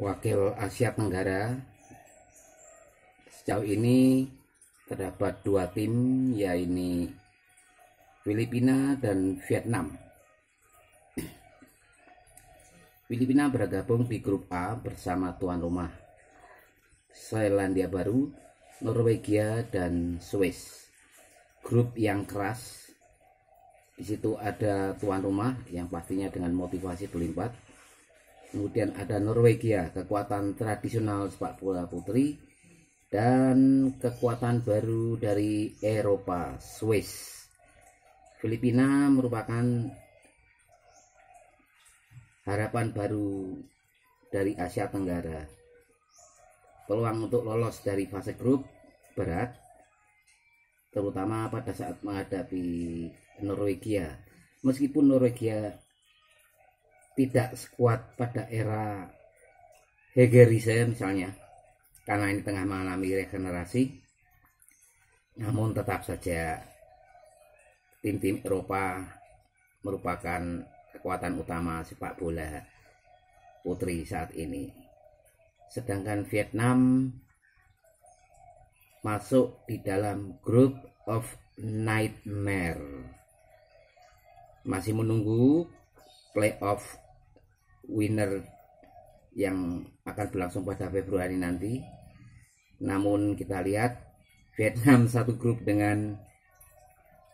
wakil Asia Tenggara. Sejauh ini terdapat dua tim yaitu Filipina dan Vietnam. Filipina bergabung di grup A bersama tuan rumah Selandia Baru, Norwegia dan Swiss. Grup yang keras di situ ada tuan rumah yang pastinya dengan motivasi berlimpah kemudian ada Norwegia kekuatan tradisional sepak bola putri dan kekuatan baru dari Eropa Swiss Filipina merupakan harapan baru dari Asia Tenggara peluang untuk lolos dari fase grup berat terutama pada saat menghadapi Norwegia meskipun Norwegia tidak sekuat pada era Hegerisme misalnya karena ini tengah mengalami regenerasi namun tetap saja tim-tim Eropa merupakan kekuatan utama sepak bola putri saat ini sedangkan Vietnam masuk di dalam group of nightmare masih menunggu playoff winner yang akan berlangsung pada Februari nanti. Namun kita lihat Vietnam satu grup dengan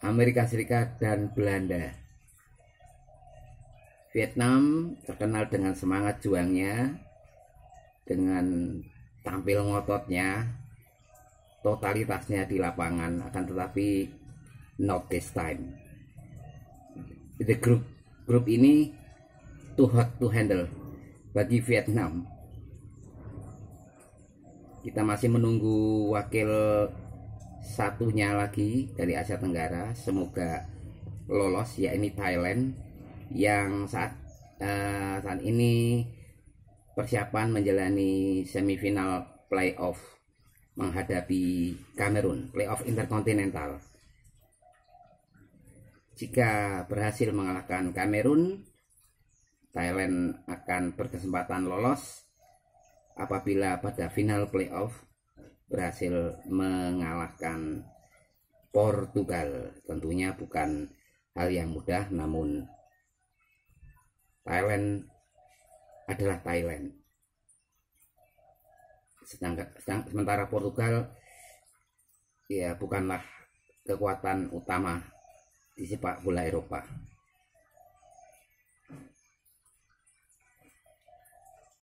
Amerika Serikat dan Belanda. Vietnam terkenal dengan semangat juangnya, dengan tampil ngototnya, totalitasnya di lapangan, akan tetapi not this time. The group grup ini to, to handle bagi Vietnam. Kita masih menunggu wakil satunya lagi dari Asia Tenggara, semoga lolos Ya ini Thailand yang saat uh, saat ini persiapan menjalani semifinal playoff menghadapi Kamerun, playoff interkontinental. Jika berhasil mengalahkan Kamerun, Thailand akan berkesempatan lolos apabila pada final playoff berhasil mengalahkan Portugal. Tentunya bukan hal yang mudah namun Thailand adalah Thailand. Sedangkan, sedang, sementara Portugal ya bukanlah kekuatan utama di sepak bola Eropa.